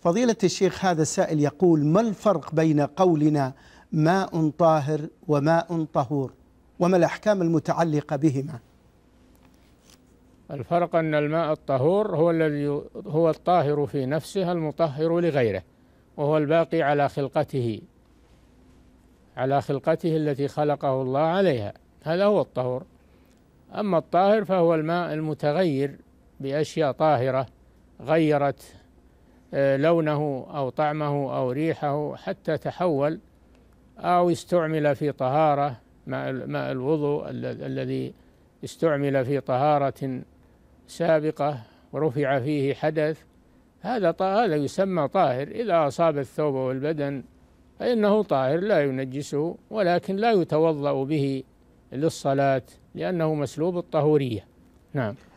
فضيلة الشيخ هذا السائل يقول ما الفرق بين قولنا ماء طاهر وماء طهور وما الأحكام المتعلقة بهما الفرق أن الماء الطهور هو الذي هو الطاهر في نفسه المطهر لغيره وهو الباقي على خلقته على خلقته التي خلقه الله عليها هذا هو الطهور أما الطاهر فهو الماء المتغير بأشياء طاهرة غيرت آه، لونه أو طعمه أو ريحه حتى تحول أو استعمل في طهارة ماء الوضوء الذي استعمل في طهارة سابقة ورفع فيه حدث هذا هذا يسمى طاهر إذا أصاب الثوب والبدن فإنه طاهر لا ينجسه ولكن لا يتوضأ به للصلاة لأنه مسلوب الطهورية نعم